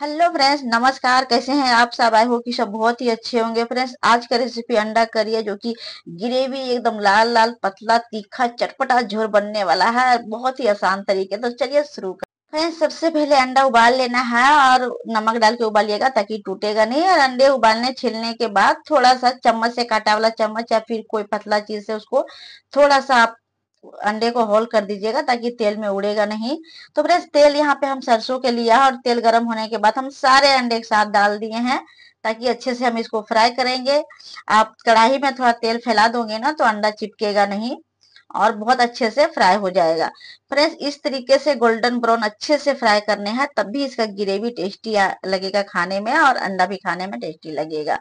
hello friends नमस्कार कैसे हैं आप सब आई हो कि सब बहुत ही अच्छे होंगे फ्रेंड्स आज का रेसिपी अंडा करी है जो कि ग्रेवी एकदम लाल लाल पतला तीखा चटपटा झोर बनने वाला है बहुत ही आसान तरीके तो चलिए शुरू कर फ्रेंड्स सबसे पहले अंडा उबाल लेना है और नमक डाल के उबालिएगा ताकि टूटेगा नहीं और अंडे उबालने छिलने के बाद थोड़ा सा चम्मच से काटा वाला चम्मच या फिर कोई पतला चीज से उसको थोड़ा सा आप अंडे को होल कर दीजिएगा ताकि तेल में उड़ेगा नहीं तो फ्रेंड्स तेल यहाँ पे हम सरसों के लिया और तेल गर्म होने के बाद हम सारे अंडे एक साथ डाल दिए हैं ताकि अच्छे से हम इसको फ्राई करेंगे आप कढ़ाई में थोड़ा तेल फैला दोगे ना तो अंडा चिपकेगा नहीं और बहुत अच्छे से फ्राई हो जाएगा फ्रेंड्स इस तरीके से गोल्डन ब्राउन अच्छे से फ्राई करने हैं तब भी इसका ग्रेवी टेस्टी लगेगा खाने में और अंडा भी खाने में टेस्टी लगेगा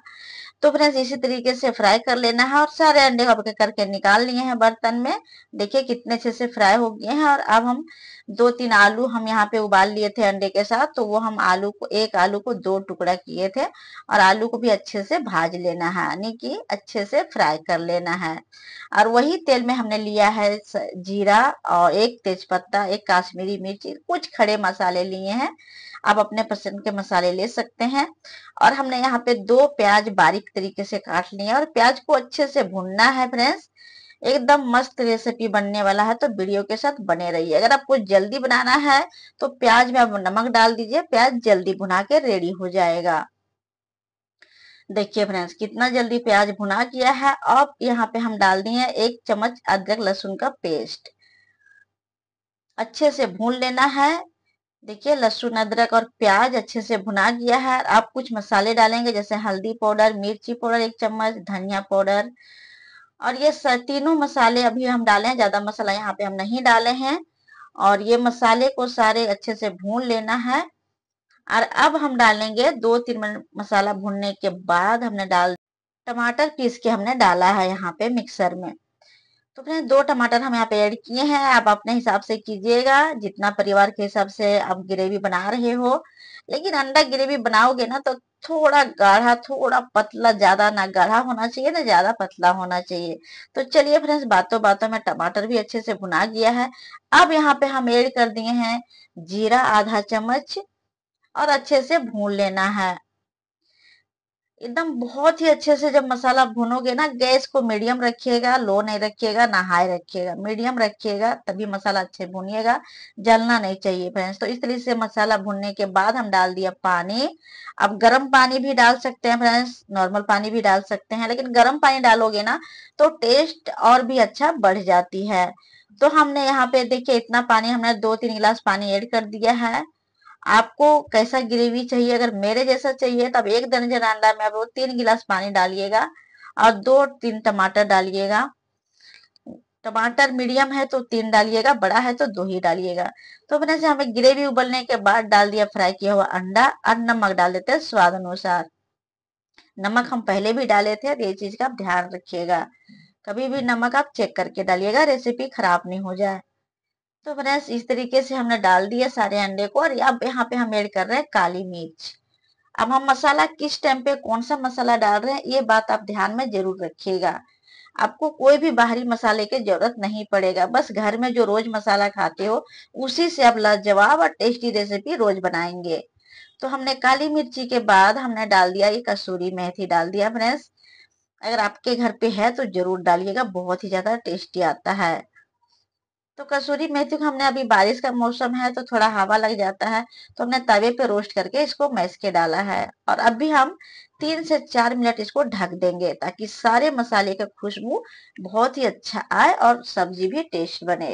तो फ्रेंड्स इसी तरीके से फ्राई कर लेना है और सारे अंडे को करके निकाल लिए हैं बर्तन में देखिए कितने अच्छे से फ्राई हो गए हैं और अब हम दो तीन आलू हम यहाँ पे उबाल लिए थे अंडे के साथ तो वो हम आलू को एक आलू को दो टुकड़ा किए थे और आलू को भी अच्छे से भाज लेना है यानी कि अच्छे से फ्राई कर लेना है और वही तेल में हमने लिया है जीरा और एक तेज तेज पत्ता एक काश्मीरी मिर्च कुछ खड़े मसाले लिए हैं आप अपने पसंद के मसाले ले सकते हैं और हमने यहाँ पे दो प्याज बारीक तरीके से काट लिए और प्याज को अच्छे से भूनना है फ्रेंड्स एकदम मस्त रेसिपी बनने वाला है तो वीडियो के साथ बने रहिए अगर आपको जल्दी बनाना है तो प्याज में आप नमक डाल दीजिए प्याज जल्दी भुना के रेडी हो जाएगा देखिए फ्रेंड्स कितना जल्दी प्याज भुना किया है अब यहाँ पे हम डाल दिए एक चम्मच अदरक लहसुन का पेस्ट अच्छे से भून लेना है देखिए लहसुन अदरक और प्याज अच्छे से भुना गया है आप कुछ मसाले डालेंगे जैसे हल्दी पाउडर मिर्ची पाउडर एक चम्मच धनिया पाउडर और ये तीनों मसाले अभी हम डाले हैं ज्यादा मसाला यहाँ पे हम नहीं डाले हैं और ये मसाले को सारे अच्छे से भून लेना है और अब हम डालेंगे दो तीन मिनट मसाला भूनने के बाद हमने डाल टमाटर पीस के हमने डाला है यहाँ पे मिक्सर में तो फ्रेंड्स दो टमाटर हम यहाँ पे ऐड किए हैं आप अपने हिसाब से कीजिएगा जितना परिवार के हिसाब से आप ग्रेवी बना रहे हो लेकिन अंडा ग्रेवी बनाओगे ना तो थोड़ा गाढ़ा थोड़ा पतला ज्यादा ना गाढ़ा होना चाहिए ना ज्यादा पतला होना चाहिए तो चलिए फ्रेंड्स बातों बातों में टमाटर भी अच्छे से भुना गया है अब यहाँ पे हम ऐड कर दिए हैं जीरा आधा चम्मच और अच्छे से भून लेना है एकदम बहुत ही अच्छे से जब मसाला भुनोगे ना गैस को मीडियम रखिएगा लो नहीं रखिएगा ना हाई रखिएगा मीडियम रखिएगा तभी मसाला अच्छे भुनिएगा जलना नहीं चाहिए फ्रेंड्स तो इस तरीके से मसाला भुनने के बाद हम डाल दिया पानी अब गर्म पानी भी डाल सकते हैं फ्रेंड्स नॉर्मल पानी भी डाल सकते हैं लेकिन गर्म पानी डालोगे ना तो टेस्ट और भी अच्छा बढ़ जाती है तो हमने यहाँ पे देखिए इतना पानी हमने दो तीन गिलास पानी ऐड कर दिया है आपको कैसा ग्रेवी चाहिए अगर मेरे जैसा चाहिए तब एक दर्जन अंडा में आप वो तीन गिलास पानी डालिएगा और दो तीन टमाटर डालिएगा टमाटर मीडियम है तो तीन डालिएगा बड़ा है तो दो ही डालिएगा तो अपने से हमें ग्रेवी उबलने के बाद डाल दिया फ्राई किया हुआ अंडा और नमक डाल देते हैं स्वाद अनुसार नमक हम पहले भी डाले थे ये चीज का ध्यान रखिएगा कभी भी नमक आप चेक करके डालिएगा रेसिपी खराब नहीं हो जाए तो फ्रेंड्स इस तरीके से हमने डाल दिया सारे अंडे को और अब यहाँ पे हम ऐड कर रहे हैं काली मिर्च अब हम मसाला किस टाइम पे कौन सा मसाला डाल रहे हैं ये बात आप ध्यान में जरूर रखिएगा आपको कोई भी बाहरी मसाले की जरूरत नहीं पड़ेगा बस घर में जो रोज मसाला खाते हो उसी से आप लाजवाब और टेस्टी रेसिपी रोज बनाएंगे तो हमने काली मिर्ची के बाद हमने डाल दिया ये कसूरी मेथी डाल दिया फ्रेंड्स अगर आपके घर पे है तो जरूर डालिएगा बहुत ही ज्यादा टेस्टी आता है तो कसूरी मेथी को हमने अभी बारिश का मौसम है तो थोड़ा हवा लग जाता है तो हमने तवे पे रोस्ट करके इसको मैस के डाला है और अभी हम तीन से चार मिनट इसको ढक देंगे ताकि सारे मसाले का खुशबू बहुत ही अच्छा आए और सब्जी भी टेस्ट बने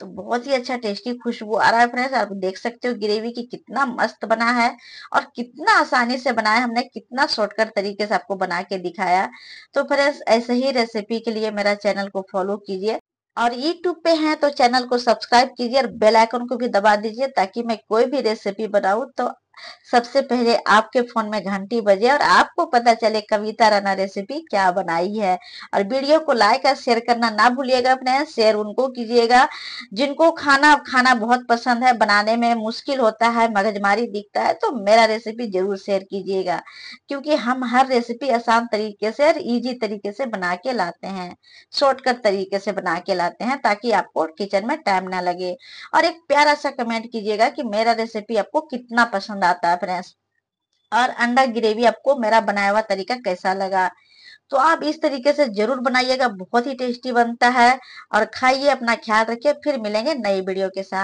तो बहुत ही अच्छा टेस्टी खुशबू आ रहा है फ्रेंड्स आप देख सकते हो ग्रेवी की कितना मस्त बना है और कितना आसानी से बनाया हमने कितना शॉर्टकट तरीके से आपको बना के दिखाया तो फ्रेंड्स ऐसे ही रेसिपी के लिए मेरा चैनल को फॉलो कीजिए और यूट्यूब पे हैं तो चैनल को सब्सक्राइब कीजिए और बेल आइकन को भी दबा दीजिए ताकि मैं कोई भी रेसिपी बनाऊं तो सबसे पहले आपके फोन में घंटी बजे और आपको पता चले कविता राना रेसिपी क्या बनाई है और वीडियो को लाइक और शेयर करना ना भूलिएगा अपने शेयर उनको कीजिएगा जिनको खाना खाना बहुत पसंद है बनाने में मुश्किल होता है मगजमारी दिखता है तो मेरा रेसिपी जरूर शेयर कीजिएगा क्योंकि हम हर रेसिपी आसान तरीके से और ईजी तरीके से बना के लाते हैं शॉर्टकट तरीके से बना के लाते हैं ताकि आपको किचन में टाइम ना लगे और एक प्यारा सा कमेंट कीजिएगा कि मेरा रेसिपी आपको कितना पसंद आ आता है फ्रेंड्स और अंडा ग्रेवी आपको मेरा बनाया हुआ तरीका कैसा लगा तो आप इस तरीके से जरूर बनाइएगा बहुत ही टेस्टी बनता है और खाइए अपना ख्याल रखिए फिर मिलेंगे नई वीडियो के साथ